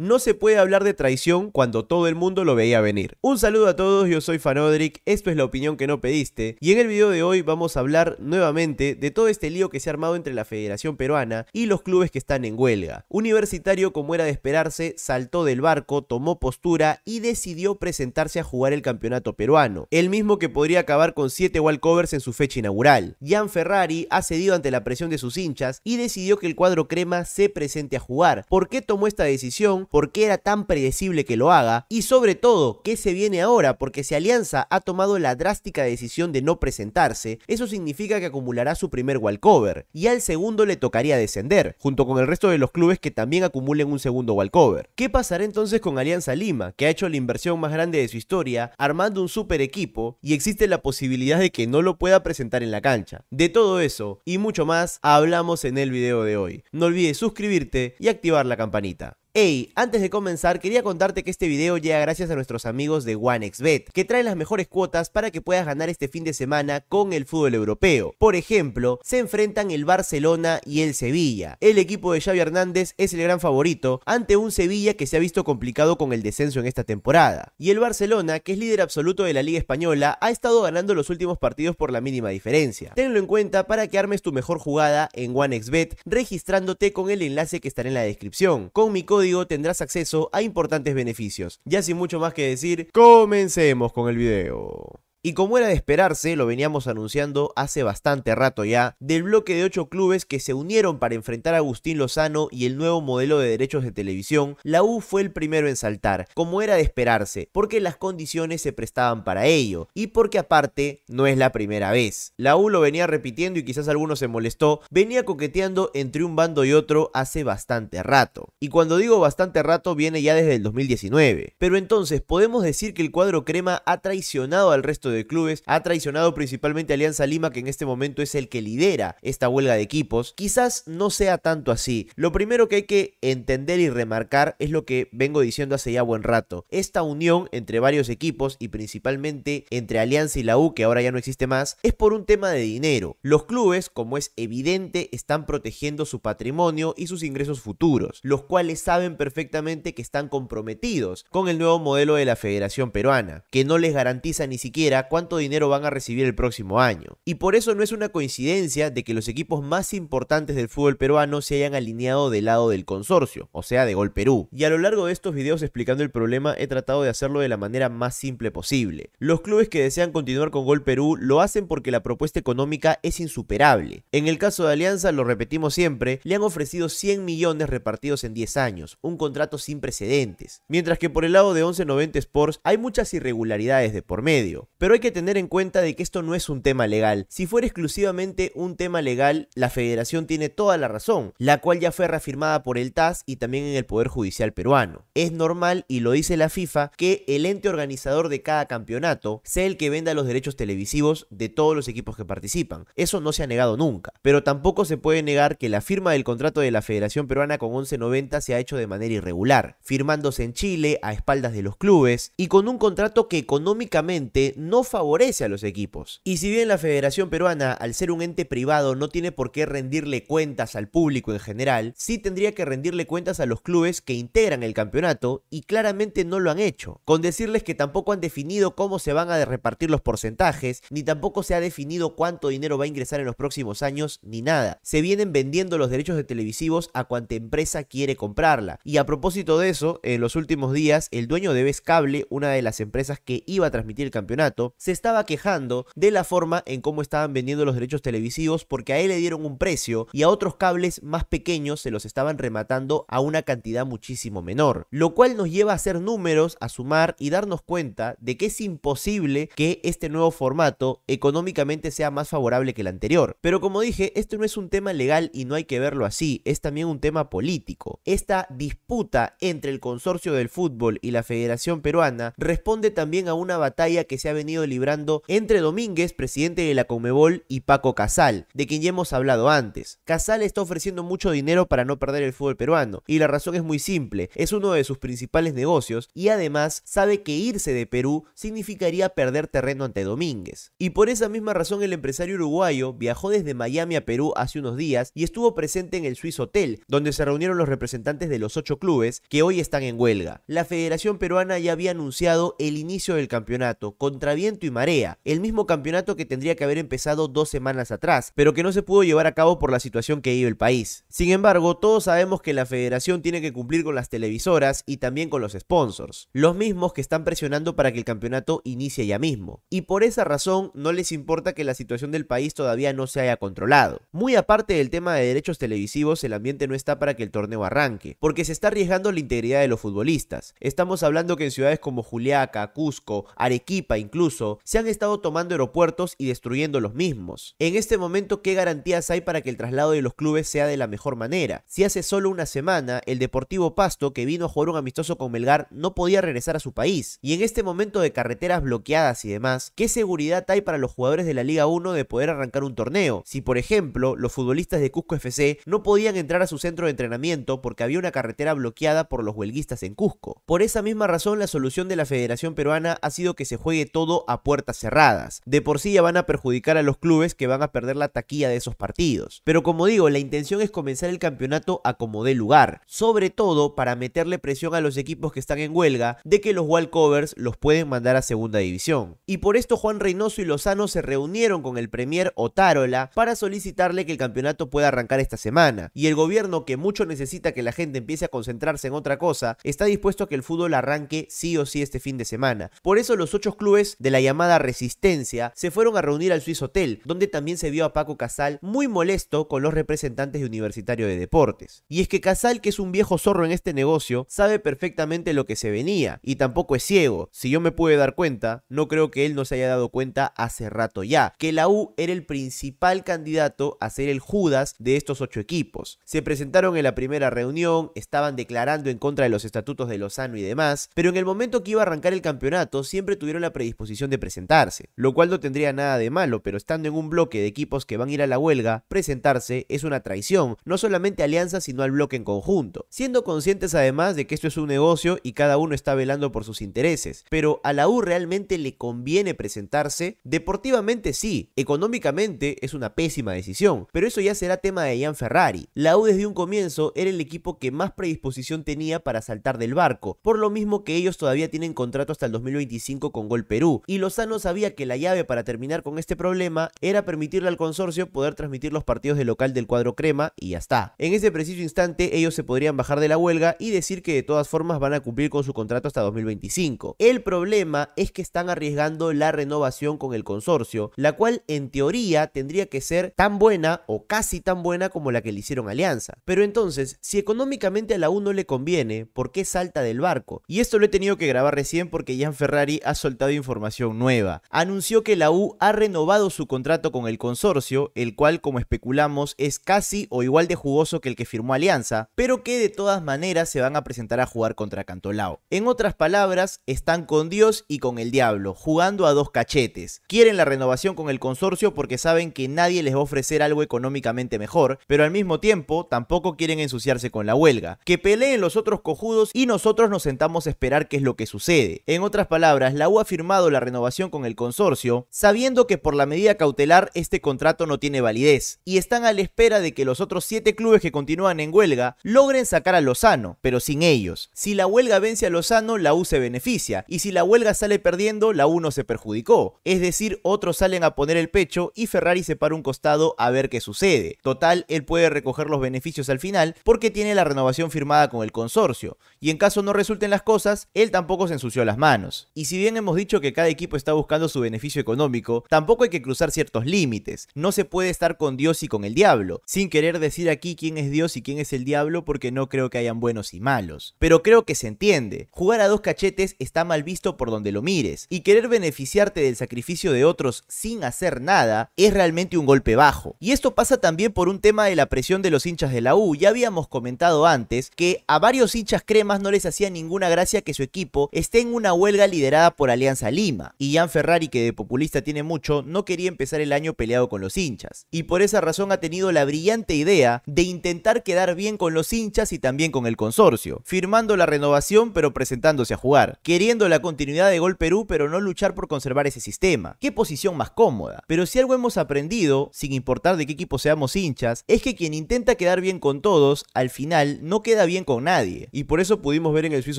No se puede hablar de traición cuando todo el mundo lo veía venir. Un saludo a todos, yo soy Fanodric, esto es la opinión que no pediste y en el video de hoy vamos a hablar nuevamente de todo este lío que se ha armado entre la Federación Peruana y los clubes que están en huelga. Universitario, como era de esperarse, saltó del barco, tomó postura y decidió presentarse a jugar el campeonato peruano, el mismo que podría acabar con 7 wallcovers en su fecha inaugural. Gian Ferrari ha cedido ante la presión de sus hinchas y decidió que el cuadro crema se presente a jugar. ¿Por qué tomó esta decisión? por qué era tan predecible que lo haga y sobre todo qué se viene ahora porque si Alianza ha tomado la drástica decisión de no presentarse, eso significa que acumulará su primer walkover y al segundo le tocaría descender, junto con el resto de los clubes que también acumulen un segundo walkover. ¿Qué pasará entonces con Alianza Lima, que ha hecho la inversión más grande de su historia, armando un super equipo y existe la posibilidad de que no lo pueda presentar en la cancha? De todo eso y mucho más hablamos en el video de hoy. No olvides suscribirte y activar la campanita. Hey, antes de comenzar quería contarte que este video llega gracias a nuestros amigos de OneXBet, que traen las mejores cuotas para que puedas ganar este fin de semana con el fútbol europeo. Por ejemplo, se enfrentan el Barcelona y el Sevilla. El equipo de Xavi Hernández es el gran favorito ante un Sevilla que se ha visto complicado con el descenso en esta temporada. Y el Barcelona, que es líder absoluto de la Liga Española, ha estado ganando los últimos partidos por la mínima diferencia. Tenlo en cuenta para que armes tu mejor jugada en OneXBet registrándote con el enlace que estará en la descripción. Con mi tendrás acceso a importantes beneficios. Ya sin mucho más que decir, comencemos con el video. Y como era de esperarse, lo veníamos anunciando hace bastante rato ya, del bloque de 8 clubes que se unieron para enfrentar a Agustín Lozano y el nuevo modelo de derechos de televisión, la U fue el primero en saltar, como era de esperarse, porque las condiciones se prestaban para ello, y porque aparte no es la primera vez. La U lo venía repitiendo y quizás alguno se molestó, venía coqueteando entre un bando y otro hace bastante rato. Y cuando digo bastante rato viene ya desde el 2019. Pero entonces, ¿podemos decir que el cuadro crema ha traicionado al resto de clubes ha traicionado principalmente a Alianza Lima, que en este momento es el que lidera esta huelga de equipos. Quizás no sea tanto así. Lo primero que hay que entender y remarcar es lo que vengo diciendo hace ya buen rato. Esta unión entre varios equipos y principalmente entre Alianza y la U, que ahora ya no existe más, es por un tema de dinero. Los clubes, como es evidente, están protegiendo su patrimonio y sus ingresos futuros, los cuales saben perfectamente que están comprometidos con el nuevo modelo de la Federación Peruana, que no les garantiza ni siquiera cuánto dinero van a recibir el próximo año. Y por eso no es una coincidencia de que los equipos más importantes del fútbol peruano se hayan alineado del lado del consorcio, o sea, de Gol Perú. Y a lo largo de estos videos explicando el problema he tratado de hacerlo de la manera más simple posible. Los clubes que desean continuar con Gol Perú lo hacen porque la propuesta económica es insuperable. En el caso de Alianza, lo repetimos siempre, le han ofrecido 100 millones repartidos en 10 años, un contrato sin precedentes. Mientras que por el lado de 1190 Sports hay muchas irregularidades de por medio. Pero pero hay que tener en cuenta de que esto no es un tema legal. Si fuera exclusivamente un tema legal, la federación tiene toda la razón, la cual ya fue reafirmada por el TAS y también en el Poder Judicial peruano. Es normal, y lo dice la FIFA, que el ente organizador de cada campeonato sea el que venda los derechos televisivos de todos los equipos que participan. Eso no se ha negado nunca. Pero tampoco se puede negar que la firma del contrato de la Federación Peruana con 1190 se ha hecho de manera irregular, firmándose en Chile a espaldas de los clubes y con un contrato que económicamente no favorece a los equipos. Y si bien la Federación Peruana, al ser un ente privado, no tiene por qué rendirle cuentas al público en general, sí tendría que rendirle cuentas a los clubes que integran el campeonato y claramente no lo han hecho, con decirles que tampoco han definido cómo se van a repartir los porcentajes, ni tampoco se ha definido cuánto dinero va a ingresar en los próximos años, ni nada. Se vienen vendiendo los derechos de televisivos a cuanta empresa quiere comprarla. Y a propósito de eso, en los últimos días, el dueño de Vescable una de las empresas que iba a transmitir el campeonato, se estaba quejando de la forma en cómo estaban vendiendo los derechos televisivos porque a él le dieron un precio y a otros cables más pequeños se los estaban rematando a una cantidad muchísimo menor. Lo cual nos lleva a hacer números, a sumar y darnos cuenta de que es imposible que este nuevo formato económicamente sea más favorable que el anterior. Pero como dije, esto no es un tema legal y no hay que verlo así, es también un tema político. Esta disputa entre el consorcio del fútbol y la Federación Peruana responde también a una batalla que se ha venido Delibrando librando entre Domínguez, presidente de la Comebol, y Paco Casal, de quien ya hemos hablado antes. Casal está ofreciendo mucho dinero para no perder el fútbol peruano, y la razón es muy simple, es uno de sus principales negocios y además sabe que irse de Perú significaría perder terreno ante Domínguez. Y por esa misma razón el empresario uruguayo viajó desde Miami a Perú hace unos días y estuvo presente en el Swiss Hotel, donde se reunieron los representantes de los ocho clubes que hoy están en huelga. La Federación Peruana ya había anunciado el inicio del campeonato, contra y marea, el mismo campeonato que tendría que haber empezado dos semanas atrás, pero que no se pudo llevar a cabo por la situación que vive el país. Sin embargo, todos sabemos que la federación tiene que cumplir con las televisoras y también con los sponsors, los mismos que están presionando para que el campeonato inicie ya mismo. Y por esa razón no les importa que la situación del país todavía no se haya controlado. Muy aparte del tema de derechos televisivos, el ambiente no está para que el torneo arranque, porque se está arriesgando la integridad de los futbolistas. Estamos hablando que en ciudades como Juliaca, Cusco, Arequipa incluso, se han estado tomando aeropuertos y destruyendo los mismos. En este momento, ¿qué garantías hay para que el traslado de los clubes sea de la mejor manera? Si hace solo una semana, el Deportivo Pasto, que vino a jugar un amistoso con Melgar, no podía regresar a su país. Y en este momento de carreteras bloqueadas y demás, ¿qué seguridad hay para los jugadores de la Liga 1 de poder arrancar un torneo? Si, por ejemplo, los futbolistas de Cusco FC no podían entrar a su centro de entrenamiento porque había una carretera bloqueada por los huelguistas en Cusco. Por esa misma razón, la solución de la Federación Peruana ha sido que se juegue todo a puertas cerradas. De por sí ya van a perjudicar a los clubes que van a perder la taquilla de esos partidos. Pero como digo, la intención es comenzar el campeonato a como dé lugar, sobre todo para meterle presión a los equipos que están en huelga de que los wallcovers los pueden mandar a segunda división. Y por esto Juan Reynoso y Lozano se reunieron con el premier Otárola para solicitarle que el campeonato pueda arrancar esta semana. Y el gobierno, que mucho necesita que la gente empiece a concentrarse en otra cosa, está dispuesto a que el fútbol arranque sí o sí este fin de semana. Por eso los ocho clubes de la llamada resistencia se fueron a reunir al Swiss Hotel, donde también se vio a Paco Casal muy molesto con los representantes de Universitario de Deportes. Y es que Casal, que es un viejo zorro en este negocio, sabe perfectamente lo que se venía y tampoco es ciego. Si yo me pude dar cuenta, no creo que él no se haya dado cuenta hace rato ya, que la U era el principal candidato a ser el Judas de estos ocho equipos. Se presentaron en la primera reunión, estaban declarando en contra de los estatutos de Lozano y demás, pero en el momento que iba a arrancar el campeonato siempre tuvieron la predisposición de presentarse, lo cual no tendría nada de malo, pero estando en un bloque de equipos que van a ir a la huelga, presentarse es una traición, no solamente a Alianza, sino al bloque en conjunto, siendo conscientes además de que esto es un negocio y cada uno está velando por sus intereses, pero a la U realmente le conviene presentarse, deportivamente sí, económicamente es una pésima decisión, pero eso ya será tema de Ian Ferrari. La U desde un comienzo era el equipo que más predisposición tenía para saltar del barco, por lo mismo que ellos todavía tienen contrato hasta el 2025 con Gol Perú, y Lozano sabía que la llave para terminar con este problema era permitirle al consorcio poder transmitir los partidos de local del cuadro crema y ya está. En ese preciso instante ellos se podrían bajar de la huelga y decir que de todas formas van a cumplir con su contrato hasta 2025. El problema es que están arriesgando la renovación con el consorcio, la cual en teoría tendría que ser tan buena o casi tan buena como la que le hicieron Alianza. Pero entonces, si económicamente a la U no le conviene, ¿por qué salta del barco? Y esto lo he tenido que grabar recién porque Jan Ferrari ha soltado información nueva. Anunció que la U ha renovado su contrato con el consorcio, el cual como especulamos es casi o igual de jugoso que el que firmó Alianza, pero que de todas maneras se van a presentar a jugar contra Cantolao. En otras palabras, están con Dios y con el diablo, jugando a dos cachetes. Quieren la renovación con el consorcio porque saben que nadie les va a ofrecer algo económicamente mejor, pero al mismo tiempo tampoco quieren ensuciarse con la huelga. Que peleen los otros cojudos y nosotros nos sentamos a esperar qué es lo que sucede. En otras palabras, la U ha firmado la renovación renovación con el consorcio, sabiendo que por la medida cautelar este contrato no tiene validez, y están a la espera de que los otros siete clubes que continúan en huelga logren sacar a Lozano, pero sin ellos. Si la huelga vence a Lozano, la U se beneficia, y si la huelga sale perdiendo, la U no se perjudicó. Es decir, otros salen a poner el pecho y Ferrari se para un costado a ver qué sucede. Total, él puede recoger los beneficios al final porque tiene la renovación firmada con el consorcio, y en caso no resulten las cosas, él tampoco se ensució las manos. Y si bien hemos dicho que cada equipo está buscando su beneficio económico, tampoco hay que cruzar ciertos límites. No se puede estar con Dios y con el diablo, sin querer decir aquí quién es Dios y quién es el diablo porque no creo que hayan buenos y malos. Pero creo que se entiende, jugar a dos cachetes está mal visto por donde lo mires, y querer beneficiarte del sacrificio de otros sin hacer nada es realmente un golpe bajo. Y esto pasa también por un tema de la presión de los hinchas de la U, ya habíamos comentado antes que a varios hinchas cremas no les hacía ninguna gracia que su equipo esté en una huelga liderada por Alianza Lima. Y Jan Ferrari, que de populista tiene mucho, no quería empezar el año peleado con los hinchas. Y por esa razón ha tenido la brillante idea de intentar quedar bien con los hinchas y también con el consorcio, firmando la renovación pero presentándose a jugar, queriendo la continuidad de Gol Perú pero no luchar por conservar ese sistema. Qué posición más cómoda. Pero si algo hemos aprendido, sin importar de qué equipo seamos hinchas, es que quien intenta quedar bien con todos, al final no queda bien con nadie. Y por eso pudimos ver en el Swiss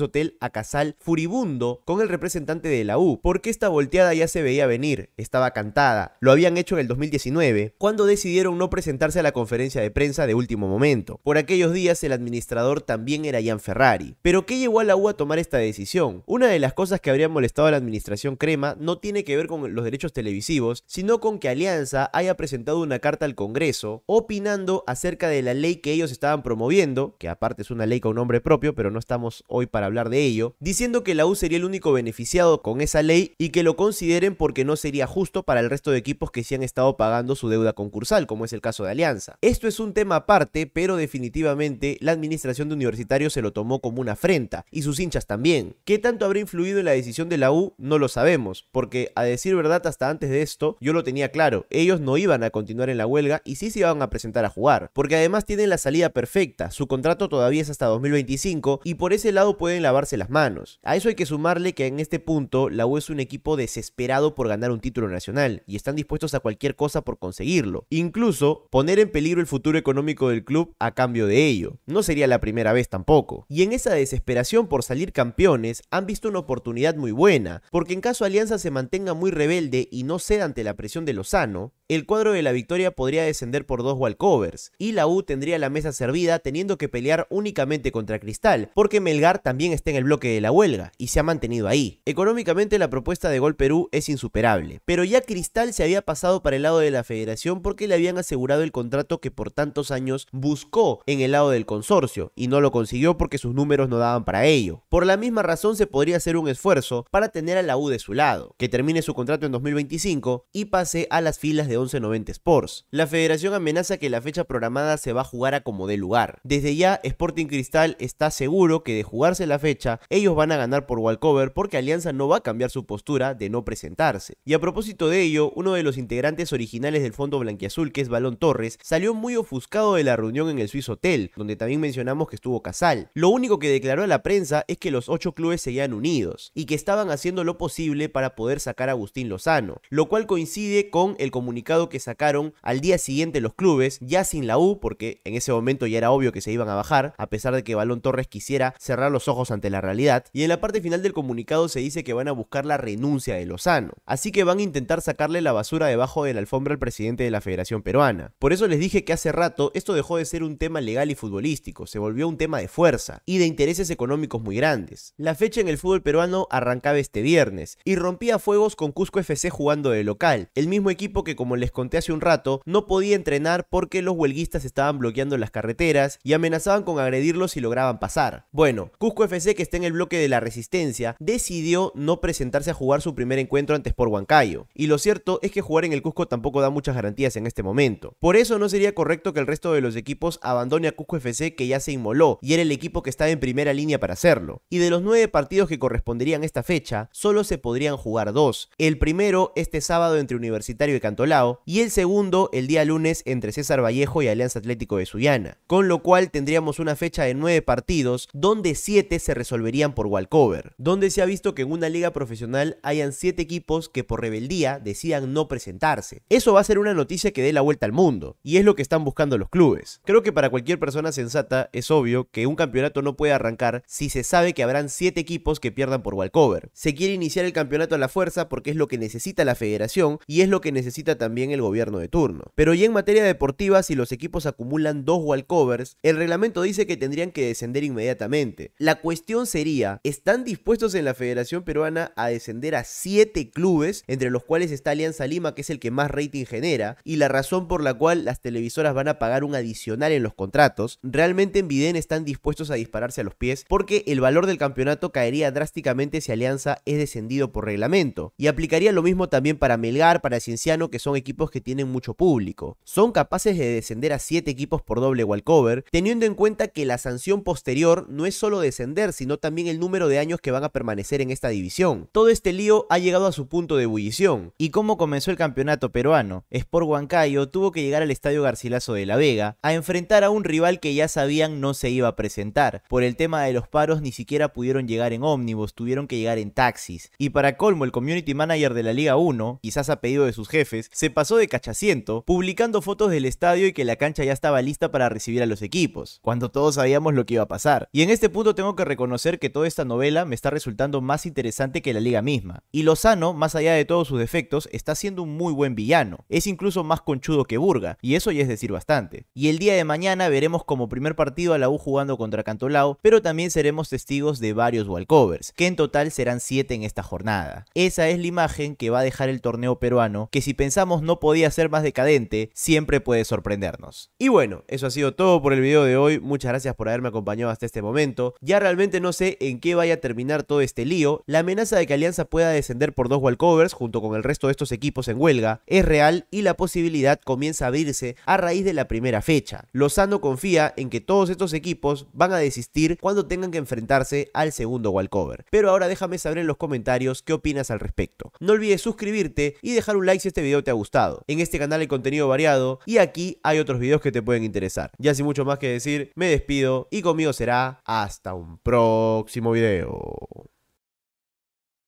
Hotel a Casal furibundo con el representante de la U, porque esta volteada ya se veía venir, estaba cantada, lo habían hecho en el 2019, cuando decidieron no presentarse a la conferencia de prensa de último momento. Por aquellos días el administrador también era Ian Ferrari. Pero ¿qué llevó a la U a tomar esta decisión? Una de las cosas que habría molestado a la administración Crema no tiene que ver con los derechos televisivos, sino con que Alianza haya presentado una carta al Congreso opinando acerca de la ley que ellos estaban promoviendo, que aparte es una ley con nombre propio, pero no estamos hoy para hablar de ello, diciendo que la U sería el único beneficiado con esa ley y que lo consideren porque no sería justo para el resto de equipos que sí han estado pagando su deuda concursal, como es el caso de Alianza. Esto es un tema aparte, pero definitivamente la administración de Universitario se lo tomó como una afrenta, y sus hinchas también. ¿Qué tanto habrá influido en la decisión de la U? No lo sabemos, porque a decir verdad, hasta antes de esto, yo lo tenía claro, ellos no iban a continuar en la huelga y sí se iban a presentar a jugar, porque además tienen la salida perfecta, su contrato todavía es hasta 2025, y por ese lado pueden lavarse las manos. A eso hay que sumarle que en este punto la U es un equipo equipo desesperado por ganar un título nacional y están dispuestos a cualquier cosa por conseguirlo, incluso poner en peligro el futuro económico del club a cambio de ello. No sería la primera vez tampoco. Y en esa desesperación por salir campeones, han visto una oportunidad muy buena, porque en caso Alianza se mantenga muy rebelde y no ceda ante la presión de Lozano, el cuadro de la victoria podría descender por dos walkovers y la U tendría la mesa servida teniendo que pelear únicamente contra Cristal, porque Melgar también está en el bloque de la huelga y se ha mantenido ahí. Económicamente la propuesta de Gol Perú es insuperable, pero ya Cristal se había pasado para el lado de la federación porque le habían asegurado el contrato que por tantos años buscó en el lado del consorcio y no lo consiguió porque sus números no daban para ello. Por la misma razón se podría hacer un esfuerzo para tener a la U de su lado, que termine su contrato en 2025 y pase a las filas de 1190 Sports. La federación amenaza que la fecha programada se va a jugar a como dé lugar. Desde ya, Sporting Cristal está seguro que de jugarse la fecha, ellos van a ganar por walkover porque Alianza no va a cambiar su postura de no presentarse. Y a propósito de ello, uno de los integrantes originales del Fondo Blanquiazul, que es Balón Torres, salió muy ofuscado de la reunión en el Swiss Hotel, donde también mencionamos que estuvo Casal. Lo único que declaró a la prensa es que los ocho clubes seguían unidos y que estaban haciendo lo posible para poder sacar a Agustín Lozano, lo cual coincide con el comunicado que sacaron al día siguiente los clubes, ya sin la U, porque en ese momento ya era obvio que se iban a bajar, a pesar de que Balón Torres quisiera cerrar los ojos ante la realidad. Y en la parte final del comunicado se dice que van a buscar la renuncia de Lozano. Así que van a intentar sacarle la basura debajo de la alfombra al presidente de la Federación Peruana. Por eso les dije que hace rato esto dejó de ser un tema legal y futbolístico, se volvió un tema de fuerza y de intereses económicos muy grandes. La fecha en el fútbol peruano arrancaba este viernes y rompía fuegos con Cusco FC jugando de local, el mismo equipo que como les conté hace un rato, no podía entrenar porque los huelguistas estaban bloqueando las carreteras y amenazaban con agredirlos si lograban pasar. Bueno, Cusco FC, que está en el bloque de la resistencia, decidió no presentarse a jugar su primer encuentro antes por Huancayo. Y lo cierto es que jugar en el Cusco tampoco da muchas garantías en este momento. Por eso no sería correcto que el resto de los equipos abandone a Cusco FC que ya se inmoló y era el equipo que estaba en primera línea para hacerlo. Y de los nueve partidos que corresponderían a esta fecha, solo se podrían jugar dos. El primero este sábado entre Universitario y Cantolao y el segundo el día lunes entre César Vallejo y Alianza Atlético de Sullana, con lo cual tendríamos una fecha de nueve partidos donde siete se resolverían por walkover, donde se ha visto que en una liga profesional hayan siete equipos que por rebeldía decidan no presentarse. Eso va a ser una noticia que dé la vuelta al mundo, y es lo que están buscando los clubes. Creo que para cualquier persona sensata es obvio que un campeonato no puede arrancar si se sabe que habrán siete equipos que pierdan por walkover. Se quiere iniciar el campeonato a la fuerza porque es lo que necesita la federación y es lo que necesita también el gobierno de turno. Pero ya en materia deportiva, si los equipos acumulan dos walkovers, el reglamento dice que tendrían que descender inmediatamente. La cuestión sería, ¿están dispuestos en la Federación Peruana a descender a siete clubes, entre los cuales está Alianza Lima, que es el que más rating genera, y la razón por la cual las televisoras van a pagar un adicional en los contratos? Realmente en Biden están dispuestos a dispararse a los pies porque el valor del campeonato caería drásticamente si Alianza es descendido por reglamento. Y aplicaría lo mismo también para Melgar, para Cienciano, que son equipos que tienen mucho público. Son capaces de descender a 7 equipos por doble walkover, teniendo en cuenta que la sanción posterior no es solo descender, sino también el número de años que van a permanecer en esta división. Todo este lío ha llegado a su punto de ebullición. ¿Y cómo comenzó el campeonato peruano? Sport Huancayo tuvo que llegar al estadio Garcilaso de la Vega a enfrentar a un rival que ya sabían no se iba a presentar. Por el tema de los paros ni siquiera pudieron llegar en ómnibus, tuvieron que llegar en taxis. Y para colmo, el community manager de la Liga 1, quizás a pedido de sus jefes, se pasó de cachaciento, publicando fotos del estadio y que la cancha ya estaba lista para recibir a los equipos, cuando todos sabíamos lo que iba a pasar. Y en este punto tengo que reconocer que toda esta novela me está resultando más interesante que la liga misma. Y Lozano, más allá de todos sus defectos, está siendo un muy buen villano. Es incluso más conchudo que Burga, y eso ya es decir bastante. Y el día de mañana veremos como primer partido a la U jugando contra Cantolao, pero también seremos testigos de varios walkovers, que en total serán 7 en esta jornada. Esa es la imagen que va a dejar el torneo peruano, que si pensamos no podía ser más decadente, siempre puede sorprendernos. Y bueno, eso ha sido todo por el video de hoy, muchas gracias por haberme acompañado hasta este momento, ya realmente no sé en qué vaya a terminar todo este lío, la amenaza de que Alianza pueda descender por dos walkovers junto con el resto de estos equipos en huelga es real y la posibilidad comienza a abrirse a raíz de la primera fecha. Lozano confía en que todos estos equipos van a desistir cuando tengan que enfrentarse al segundo walkover. Pero ahora déjame saber en los comentarios qué opinas al respecto. No olvides suscribirte y dejar un like si este video te ha gustado en este canal hay contenido variado y aquí hay otros videos que te pueden interesar. Ya sin mucho más que decir, me despido y conmigo será hasta un próximo video.